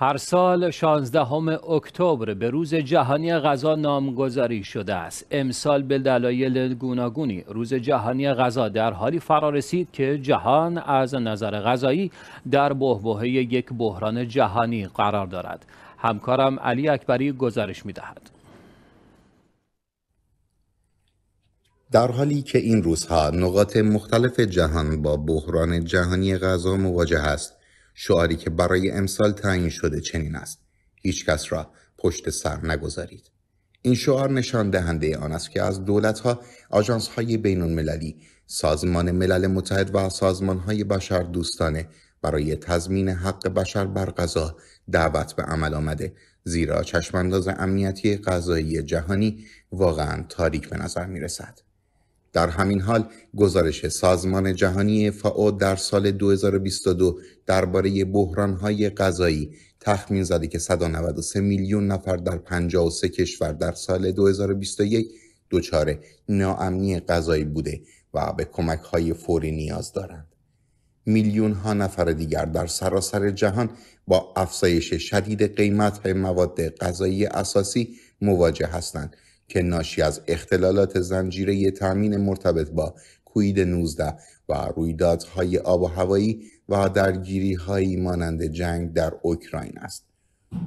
هر سال 16 اکتبر به روز جهانی غذا نامگذاری شده است. امسال به دلایل گوناگونی روز جهانی غذا در حالی فرا رسید که جهان از نظر غذایی در بحبوحه یک بحران جهانی قرار دارد. همکارم علی اکبری گزارش دهد در حالی که این روزها نقاط مختلف جهان با بحران جهانی غذا مواجه است شعاری که برای امسال تعیین شده چنین است هیچکس را پشت سر نگذارید این شعار نشان دهنده آن است که از دولتها، بین بین‌المللی، سازمان ملل متحد و های بشر دوستانه برای تضمین حق بشر بر غذا دعوت به عمل آمده زیرا چشمانداز امنیتی غذایی جهانی واقعا تاریک به نظر می رسد. در همین حال گزارش سازمان جهانی فاو در سال 2022 درباره بحران‌های غذایی تخمین زده که 193 میلیون نفر در 53 کشور در سال 2021 دچار ناامنی غذایی بوده و به کمک‌های فوری نیاز دارند. میلیون ها نفر دیگر در سراسر جهان با افزایش شدید قیمت مواد غذایی اساسی مواجه هستند که ناشی از اختلالات زنجیره تامین مرتبط با کوید 19 و رویدادهای آب و هوایی و درگیری هایی مانند جنگ در اوکراین است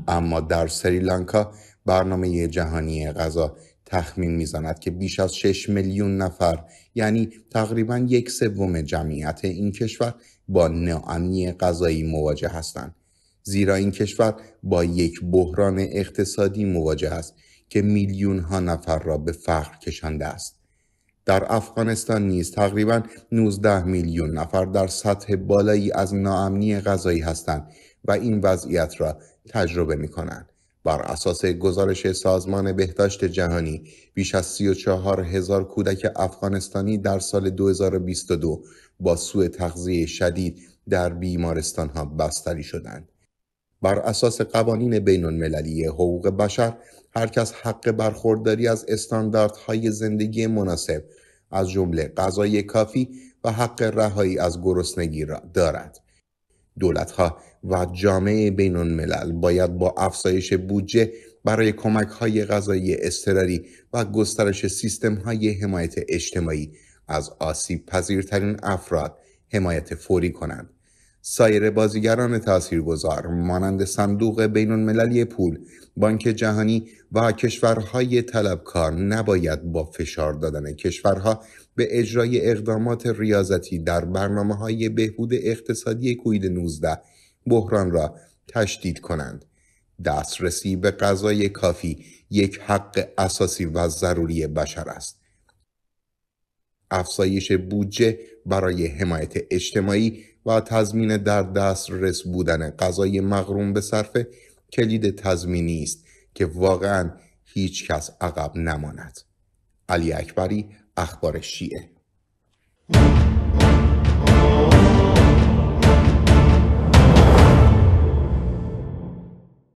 اما در سریلانکا برنامه جهانی غذا تخمین میزند که بیش از 6 میلیون نفر یعنی تقریبا یک سوم جمعیت این کشور با ناامنی غذایی مواجه هستند زیرا این کشور با یک بحران اقتصادی مواجه است که میلیون ها نفر را به فقر کشنده است در افغانستان نیز تقریبا 19 میلیون نفر در سطح بالایی از ناامنی غذایی هستند و این وضعیت را تجربه می کنند. بر اساس گزارش سازمان بهداشت جهانی بیش از 34 هزار کودک افغانستانی در سال 2022 با سوء تغذیه شدید در بیمارستان ها بستری شدند. بر اساس قوانین بین المللی حقوق بشر هر کس حق برخورداری از استانداردهای زندگی مناسب از جمله غذای کافی و حق رهایی از گرسنگی را دارد. دولتها و جامعه بین الملل باید با افزایش بودجه برای کمک های غذایی اضطراری و گسترش سیستم های حمایت اجتماعی از آسیب پذیرترین افراد حمایت فوری کنند سایر بازیگران تاثیرگذار مانند صندوق بین المللی پول، بانک جهانی و کشورهای طلبکار نباید با فشار دادن کشورها به اجرای اقدامات ریاضتی در برنامه های بهبود اقتصادی کوید 19 بحران را تشدید کنند. دسترسی به غذای کافی یک حق اساسی و ضروری بشر است. افزایش بودجه برای حمایت اجتماعی و تضمین در دسترس بودن غذای مغروم به صرف کلید تضمینی است که واقعا هیچ کس عقب نماند علی اکبری اخبار شیعه